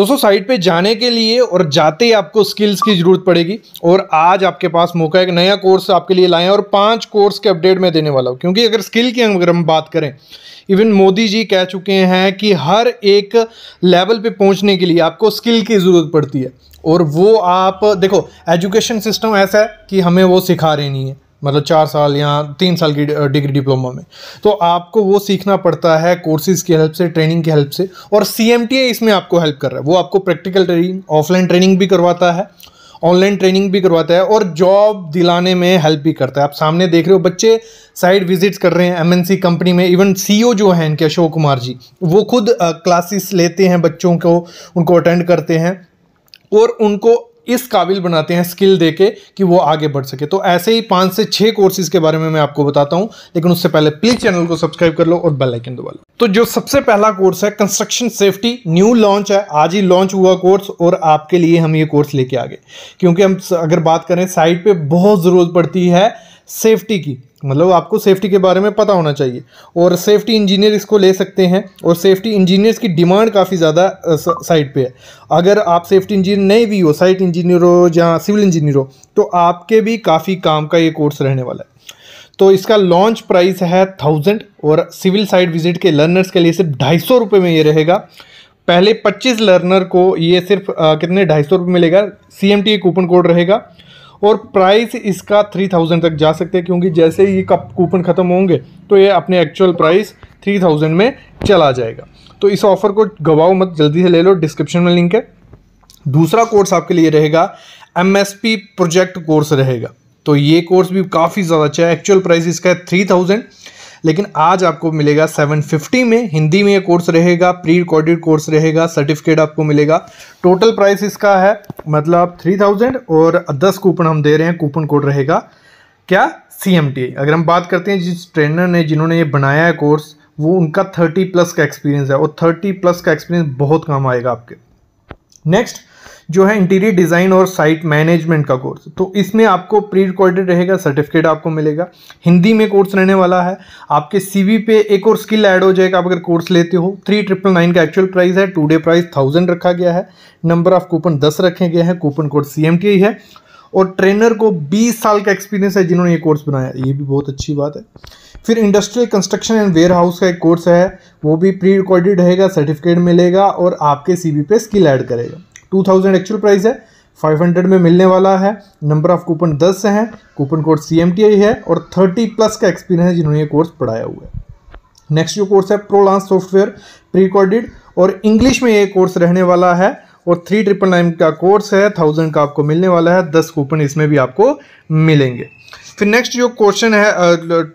दोस्तों साइट पे जाने के लिए और जाते ही आपको स्किल्स की ज़रूरत पड़ेगी और आज आपके पास मौका है एक नया कोर्स आपके लिए लाएँ और पाँच कोर्स के अपडेट में देने वाला हूँ क्योंकि अगर स्किल की अगर हम बात करें इवन मोदी जी कह चुके हैं कि हर एक लेवल पे पहुंचने के लिए आपको स्किल की ज़रूरत पड़ती है और वो आप देखो एजुकेशन सिस्टम ऐसा है कि हमें वो सिखा रहे नहीं है मतलब चार साल या तीन साल की डिग्री डिप्लोमा में तो आपको वो सीखना पड़ता है कोर्सेज़ की हेल्प से ट्रेनिंग की हेल्प से और सी इसमें आपको हेल्प कर रहा है वो आपको प्रैक्टिकल ट्रेनिंग ऑफलाइन ट्रेनिंग भी करवाता है ऑनलाइन ट्रेनिंग भी करवाता है और जॉब दिलाने में हेल्प भी करता है आप सामने देख रहे हो बच्चे साइड विजिट्स कर रहे हैं एमएनसी कंपनी में इवन सीईओ e जो हैं इनके अशोक कुमार जी वो खुद क्लासेस लेते हैं बच्चों को उनको अटेंड करते हैं और उनको इस काबिल बनाते हैं स्किल दे के कि वो आगे बढ़ सके तो ऐसे ही पांच से छह कोर्सेज के बारे में मैं आपको बताता हूं लेकिन उससे पहले प्लीज़ चैनल को सब्सक्राइब कर लो और बेल आइकन दबा लो तो जो सबसे पहला कोर्स है कंस्ट्रक्शन सेफ्टी न्यू लॉन्च है आज ही लॉन्च हुआ कोर्स और आपके लिए हम ये कोर्स लेके आ गए क्योंकि हम अगर बात करें साइट पर बहुत ज़रूरत पड़ती है सेफ्टी की मतलब आपको सेफ्टी के बारे में पता होना चाहिए और सेफ्टी इंजीनियर इसको ले सकते हैं और सेफ्टी इंजीनियर्स की डिमांड काफ़ी ज़्यादा साइट पे है अगर आप सेफ्टी इंजीनियर नहीं भी हो साइट इंजीनियर हो या सिविल इंजीनियर हो तो आपके भी काफ़ी काम का ये कोर्स रहने वाला है तो इसका लॉन्च प्राइस है थाउजेंड और सिविल साइट विजिट के लर्नर्स के लिए सिर्फ ढाई सौ रुपये में ये रहेगा पहले पच्चीस लर्नर को ये सिर्फ कितने ढाई सौ रुपये मिलेगा C M T coupon code रहेगा और प्राइस इसका थ्री थाउजेंड तक जा सकते हैं क्योंकि जैसे ही ये कप कूपन ख़त्म होंगे तो ये अपने एक्चुअल प्राइस थ्री थाउजेंड में चला जाएगा तो इस ऑफ़र को गवाओ मत जल्दी से ले लो डिस्क्रिप्शन में लिंक है दूसरा कोर्स आपके लिए रहेगा एम प्रोजेक्ट कोर्स रहेगा तो ये कोर्स भी काफ़ी ज़्यादा अच्छा है एक्चुअल प्राइस इसका है थ्री थाउजेंड लेकिन आज आपको मिलेगा 750 में हिंदी में ये कोर्स रहेगा प्री रिकॉर्डेड कोर्स रहेगा सर्टिफिकेट आपको मिलेगा टोटल प्राइस इसका है मतलब 3000 और 10 कूपन हम दे रहे हैं कूपन कोड रहेगा क्या सी अगर हम बात करते हैं जिस ट्रेनर ने जिन्होंने ये बनाया है कोर्स वो उनका थर्टी प्लस का एक्सपीरियंस है और थर्टी प्लस का एक्सपीरियंस बहुत काम आएगा आपके नेक्स्ट जो है इंटीरियर डिज़ाइन और साइट मैनेजमेंट का कोर्स तो इसमें आपको प्री रिकॉर्डेड रहेगा सर्टिफिकेट आपको मिलेगा हिंदी में कोर्स रहने वाला है आपके सीवी पे एक और स्किल ऐड हो जाएगा आप अगर कोर्स लेते हो थ्री ट्रिपल नाइन का एक्चुअल प्राइस है टू डे प्राइस थाउजेंड रखा गया है नंबर ऑफ कूपन दस रखे गए हैं कूपन कोड सी है और ट्रेनर को 20 साल का एक्सपीरियंस है जिन्होंने ये कोर्स बनाया ये भी बहुत अच्छी बात है फिर industrial construction and warehouse का एक कोर्स है वो भी प्री रिकॉर्डेड रहेगा सर्टिफिकेट मिलेगा और आपके सी पे स्किल ऐड करेगा टू थाउजेंड एक्चुअल प्राइस है 500 में मिलने वाला है नंबर ऑफ कूपन 10 हैं कूपन कोड सी है और 30 प्लस का एक्सपीरियंस है जिन्होंने ये कोर्स पढ़ाया हुआ है नेक्स्ट जो कोर्स है प्रोलांस सॉफ्टवेयर प्री रिकॉर्डेड और इंग्लिश में ये कोर्स रहने वाला है और थ्री ट्रिपल नाइन का कोर्स है थाउजेंड का आपको मिलने वाला है दस कूपन इसमें भी आपको मिलेंगे फिर नेक्स्ट जो क्वेश्चन है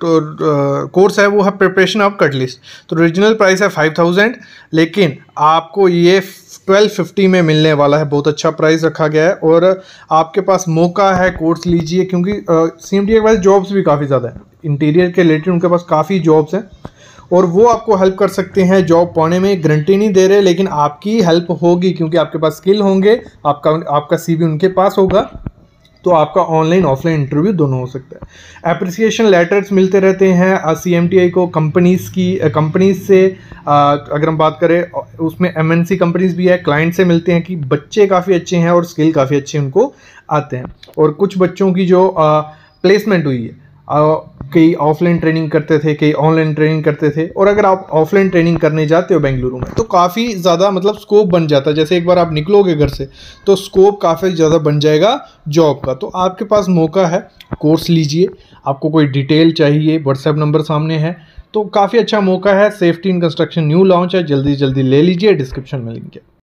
कोर्स तो, है वो है प्रिपरेशन ऑफ कट लिस्ट तो ओरिजिनल प्राइस है फाइव थाउजेंड लेकिन आपको ये ट्वेल्व फिफ्टी में मिलने वाला है बहुत अच्छा प्राइस रखा गया है और आपके पास मौका है कोर्स लीजिए क्योंकि सी एम डी के पास जॉब्स भी काफ़ी ज़्यादा है इंटीरियर के रिलेटेड उनके पास काफ़ी जॉब्स हैं और वो आपको हेल्प कर सकते हैं जॉब पाने में गारंटी नहीं दे रहे लेकिन आपकी हेल्प होगी क्योंकि आपके पास स्किल होंगे आपका आपका सीवी उनके पास होगा तो आपका ऑनलाइन ऑफलाइन इंटरव्यू दोनों हो सकता है अप्रिसिएशन लेटर्स मिलते रहते हैं सी एम टी आई को कंपनीज़ की कंपनीज से आ, अगर हम बात करें उसमें एम एन सी कंपनीज भी है क्लाइंट से मिलते हैं कि बच्चे काफ़ी अच्छे हैं और स्किल काफ़ी अच्छे उनको आते हैं और कुछ बच्चों की जो प्लेसमेंट हुई है कई ऑफलाइन ट्रेनिंग करते थे कई ऑनलाइन ट्रेनिंग करते थे और अगर आप ऑफलाइन ट्रेनिंग करने जाते हो बेंगलुरु में तो काफ़ी ज़्यादा मतलब स्कोप बन जाता है जैसे एक बार आप निकलोगे घर से तो स्कोप काफ़ी ज़्यादा बन जाएगा जॉब का तो आपके पास मौका है कोर्स लीजिए आपको कोई डिटेल चाहिए व्हाट्सएप नंबर सामने है तो काफ़ी अच्छा मौका है safety in construction new launch है जल्दी जल्दी ले लीजिए डिस्क्रिप्शन में लिंक है